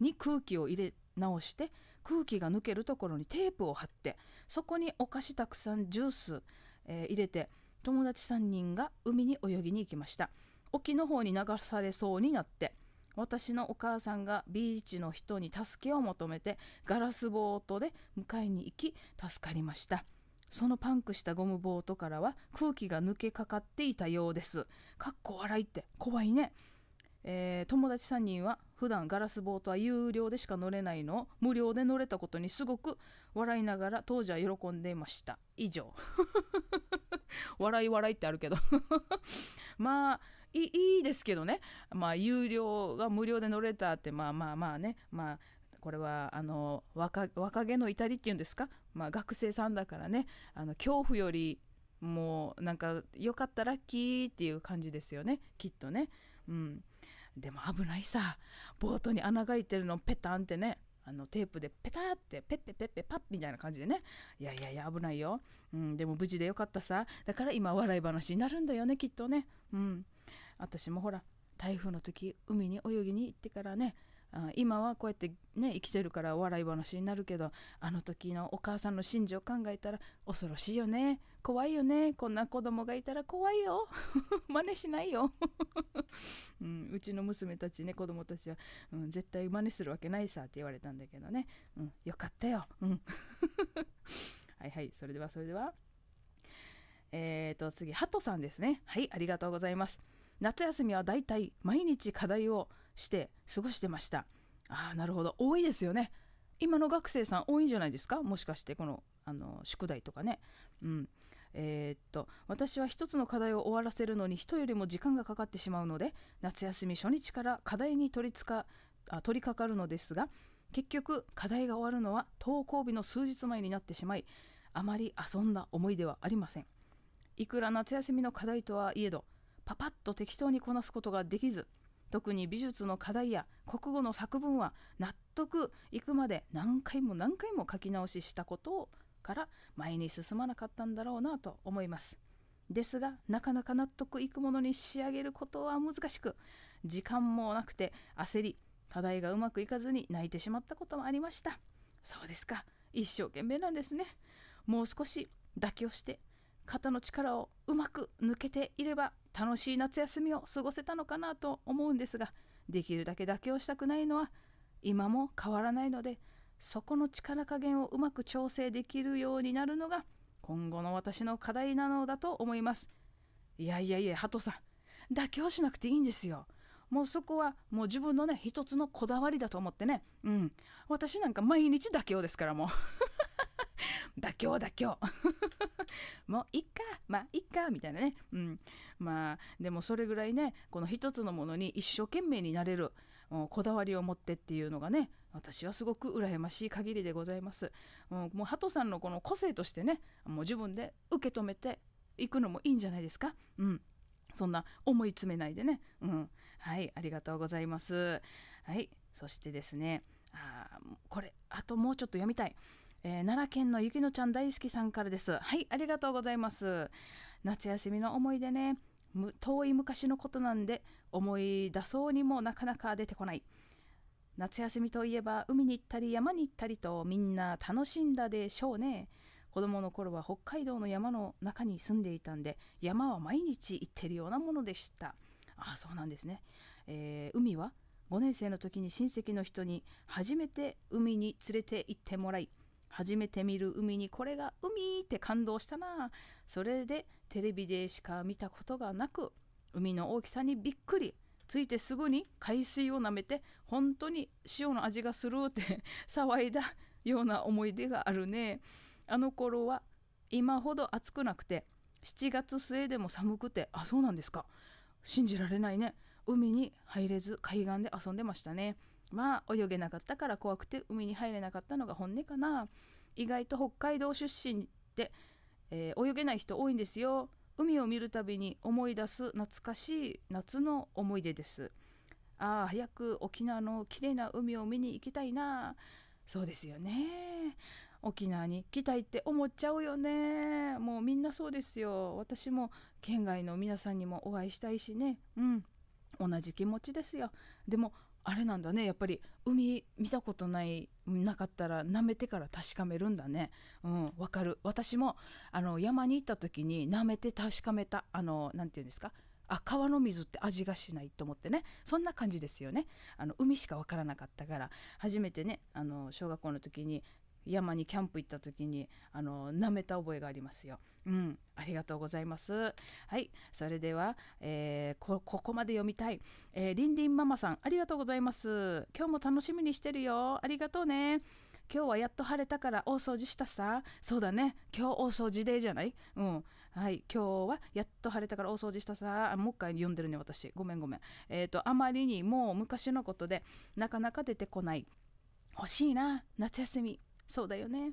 に空気を入れ直して空気が抜けるところにテープを貼ってそこにお菓子たくさんジュース、えー、入れて友達3人が海に泳ぎに行きました沖の方に流されそうになって私のお母さんがビーチの人に助けを求めてガラスボートで迎えに行き助かりましたそのパンクしたゴムボートからは空気が抜けかかっていたようですかっこ笑いって怖いねえー、友達3人は普段ガラスボートは有料でしか乗れないのを無料で乗れたことにすごく笑いながら当時は喜んでいました以上笑い笑いってあるけど まあいいですけどねまあ有料が無料で乗れたってまあまあまあねまあこれはあの若気の至りっていうんですか、まあ、学生さんだからねあの恐怖よりもうなんかよかったラッキーっていう感じですよねきっとね、うん、でも危ないさボートに穴が開いてるのペタンってねあのテープでペタってペッペペッペパッみたいな感じでねいやいやいや危ないよ、うん、でも無事でよかったさだから今笑い話になるんだよねきっとねうん私もほら台風の時海に泳ぎに行ってからねあ今はこうやってね生きてるからお笑い話になるけどあの時のお母さんの心情を考えたら恐ろしいよね怖いよねこんな子供がいたら怖いよ 真似しないよ、うん、うちの娘たちね子供たちは、うん、絶対真似するわけないさって言われたんだけどね、うん、よかったよ、うん、はいはいそれではそれではえっ、ー、と次ハトさんですねはいありがとうございます夏休みはだいたい毎日課題をして過ごしてましたああなるほど多いですよね今の学生さん多いんじゃないですかもしかしてこのあの宿題とかねうんえー、っと私は一つの課題を終わらせるのに人よりも時間がかかってしまうので夏休み初日から課題に取りつかあ取りかかるのですが結局課題が終わるのは登校日の数日前になってしまいあまり遊んだ思い出はありませんいくら夏休みの課題とはいえどパパッと適当にこなすことができず特に美術の課題や国語の作文は納得いくまで何回も何回も書き直ししたことをから前に進まなかったんだろうなと思います。ですがなかなか納得いくものに仕上げることは難しく時間もなくて焦り課題がうまくいかずに泣いてしまったこともありましたそうですか一生懸命なんですねもう少し妥協して肩の力をうまく抜けていれば楽しい夏休みを過ごせたのかなと思うんですができるだけ妥協したくないのは今も変わらないのでそこの力加減をうまく調整できるようになるのが今後の私の課題なのだと思いますいやいやいや鳩さん妥協しなくていいんですよもうそこはもう自分のね一つのこだわりだと思ってねうん私なんか毎日妥協ですからもう 妥協妥協 もういっかまあいっかみたいなね、うん、まあでもそれぐらいねこの一つのものに一生懸命になれるこだわりを持ってっていうのがね私はすごく羨ましい限りでございます。もうハさんのこの個性としてねもう自分で受け止めていくのもいいんじゃないですか。うんそんな思い詰めないでね。うん。はい、ありがとうございます。はい、そしてですね、あこれ、あともうちょっと読みたい。えー、奈良県のゆきのちゃん大好きさんからです。はい、ありがとうございます。夏休みの思い出ね。遠い昔のことなんで思い出そうにもなかなか出てこない。夏休みといえば海に行ったり山に行ったりとみんな楽しんだでしょうね。子供の頃は北海道の山の中に住んでいたんで山は毎日行ってるようなものでした。ああそうなんですね。えー、海は5年生の時に親戚の人に初めて海に連れて行ってもらい初めて見る海にこれが海って感動したなそれでテレビでしか見たことがなく海の大きさにびっくりついてすぐに海水を舐めて本当に塩の味がするって 騒いだような思い出があるねあの頃は今ほど暑くなくて7月末でも寒くてあそうなんですか信じられないね海に入れず海岸で遊んでましたねまあ泳げなかったから怖くて海に入れなかったのが本音かな意外と北海道出身で、えー、泳げない人多いんですよ海を見るたびに思い出す懐かしい夏の思い出ですああ早く沖縄の綺麗な海を見に行きたいなそうですよね沖縄に来たいって思っちゃうよねもうみんなそうですよ私も県外の皆さんにもお会いしたいしねうん同じ気持ちですよでもあれなんだねやっぱり海見たことないなかったら舐めてから確かめるんだねうんわかる私もあの山に行った時に舐めて確かめたあの何て言うんですかあ川の水って味がしないと思ってねそんな感じですよねあの海しか分からなかったから初めてねあの小学校の時に山にキャンプ行った時にあの舐めた覚えがありますよ。うん、ありがとうございます。はい、それでは、えー、ここまで読みたい、えー、リンリンママさん、ありがとうございます。今日も楽しみにしてるよ。ありがとうね。今日はやっと晴れたから大掃除したさ。そうだね。今日大掃除でじゃないうん。はい。今日はやっと晴れたから大掃除したさ。もう一回読んでるね、私。ごめんごめん。えっ、ー、と、あまりにもう昔のことでなかなか出てこない。欲しいな。夏休み。そうだよね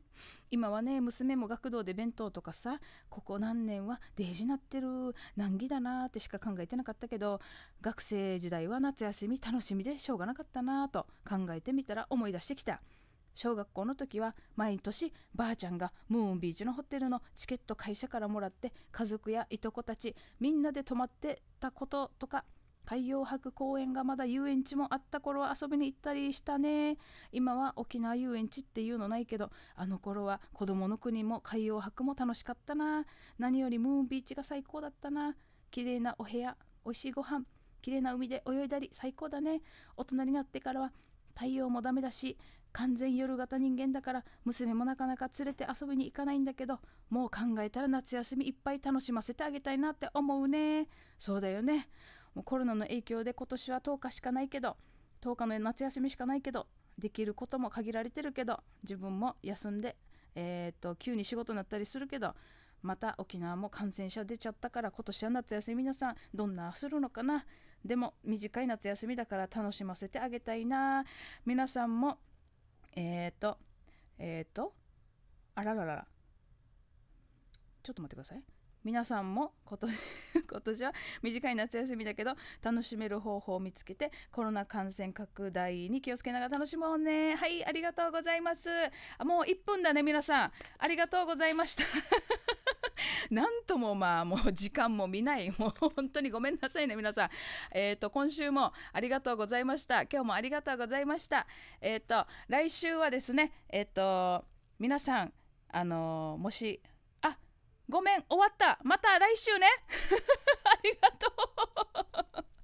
今はね娘も学童で弁当とかさここ何年はデージなってる難儀だなってしか考えてなかったけど学生時代は夏休み楽しみでしょうがなかったなと考えてみたら思い出してきた小学校の時は毎年ばあちゃんがムーンビーチのホテルのチケット会社からもらって家族やいとこたちみんなで泊まってたこととか海洋博公園がまだ遊園地もあった頃は遊びに行ったりしたね今は沖縄遊園地っていうのないけどあの頃は子供の国も海洋博も楽しかったな何よりムーンビーチが最高だったな綺麗なお部屋美味しいご飯綺麗な海で泳いだり最高だね大人になってからは太陽もダメだし完全夜型人間だから娘もなかなか連れて遊びに行かないんだけどもう考えたら夏休みいっぱい楽しませてあげたいなって思うねそうだよねもうコロナの影響で今年は10日しかないけど10日の夏休みしかないけどできることも限られてるけど自分も休んで、えー、っと急に仕事になったりするけどまた沖縄も感染者出ちゃったから今年は夏休み皆さんどんなするのかなでも短い夏休みだから楽しませてあげたいな皆さんもえっ、ー、とえっ、ー、とあららららちょっと待ってください皆さんも今年 今年は短い夏休みだけど楽しめる方法を見つけてコロナ感染拡大に気をつけながら楽しもうねはいありがとうございますあもう1分だね皆さんありがとうございました なんともまあもう時間も見ないもう本当にごめんなさいね皆さんえっ、ー、と今週もありがとうございました今日もありがとうございましたえっ、ー、と来週はですねえっ、ー、と皆さんあのもしごめん終わったまた来週ね ありがとう